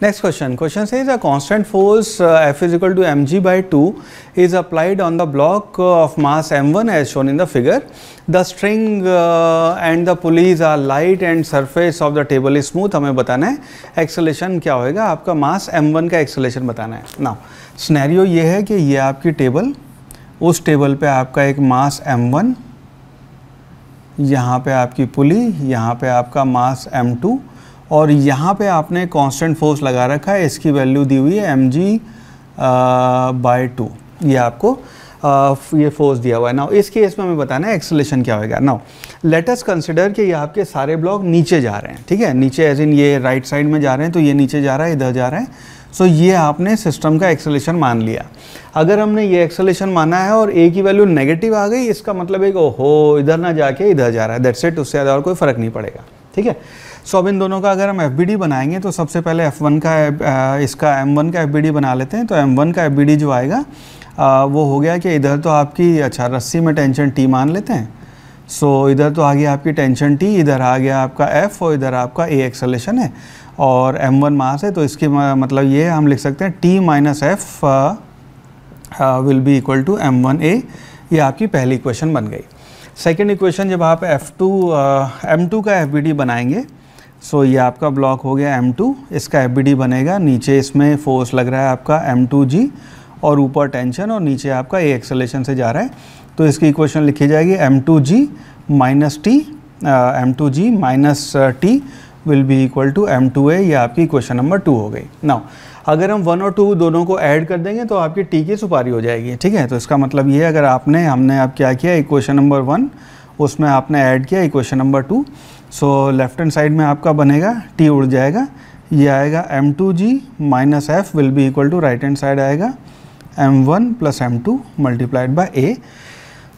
Next question. Question says a constant force uh, F is equal to mg by 2 is applied on the block uh, of mass m1 as shown in the figure. The string uh, and the pulleys are light and surface of the table is smooth. हमें बताना है acceleration क्या होएगा आपका मास m1 का acceleration बताना है ना स्नैरियो ये है कि ये आपकी टेबल उस टेबल पे आपका एक मास m1 यहाँ पे आपकी पुली यहाँ पे आपका मास m2 और यहाँ पे आपने कांस्टेंट फोर्स लगा रखा है इसकी वैल्यू दी हुई है एम जी बाय टू ये आपको आ, ये फोर्स दिया हुआ है नाउ इस केस में हमें बताना है एक्सलेशन क्या होगा नाउ लेटेस्ट कंसिडर कि ये आपके सारे ब्लॉक नीचे जा रहे हैं ठीक है नीचे एज इन ये राइट साइड में जा रहे हैं तो ये नीचे जा रहा है इधर जा रहे हैं सो so, ये आपने सिस्टम का एक्सलेशन मान लिया अगर हमने ये एक्सलेशन माना है और ए की वैल्यू नेगेटिव आ गई इसका मतलब है कि ओहो इधर ना जाके इधर जा रहा है दैट सेट उससे ज़्यादा और कोई फ़र्क नहीं पड़ेगा ठीक है सो अब इन दोनों का अगर हम एफ बनाएंगे तो सबसे पहले एफ वन का इसका एम वन का एफ बना लेते हैं तो एम वन का एफ जो आएगा वो हो गया कि इधर तो आपकी अच्छा रस्सी में टेंशन टी मान लेते हैं सो so, इधर तो आ गया आपकी टेंशन टी इधर आ गया आपका एफ़ और इधर आपका ए एक्सलेशन है और एम वन मास है तो इसकी मतलब ये हम लिख सकते हैं T minus F will be equal to M one A ये आपकी पहली इक्वेशन बन गई सेकेंड इक्वेशन जब आप एफ टू एम टू का एफ बी डी बनाएंगे सो so ये आपका ब्लॉक हो गया एम टू इसका एफ बी डी बनेगा नीचे इसमें फोर्स लग रहा है आपका एम टू जी और ऊपर टेंशन और नीचे आपका ए एक्सलेशन से जा रहा है तो इसकी इक्वेशन लिखी जाएगी M two G minus T M two G minus T will be equal to M two A ये आपकी क्वेश्चन नंबर टू हो गई नाउ अगर हम वन और टू दोनों को ऐड कर देंगे तो आपकी टी की सुपारी हो जाएगी ठीक है तो इसका मतलब ये है अगर आपने हमने आप क्या किया इक्वेशन नंबर वन उसमें आपने ऐड किया equation number two so left hand side में आपका बनेगा टी उड़ जाएगा ये आएगा M two G minus F will be equal to right hand side आएगा M one plus M two multiplied by A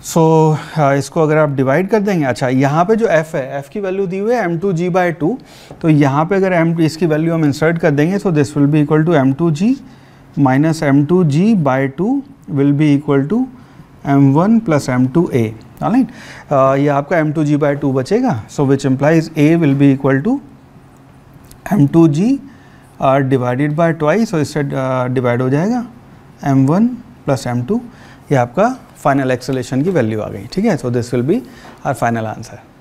so so, uh, इसको अगर आप डिवाइड कर देंगे अच्छा यहाँ पे जो f है f की वैल्यू दी हुई है M two G by two तो यहाँ पे अगर m इसकी वैल्यू हम इंसर्ट कर देंगे so this will be equal to M two G minus M two G by two will be equal to M one plus M two A right ये आपका M two G by two बचेगा so which implies A will be equal to M two G divided by twice और इससे divide uh, हो जाएगा M one plus M two ये आपका final acceleration की वैल्यू आ गई ठीक है so this will be our final answer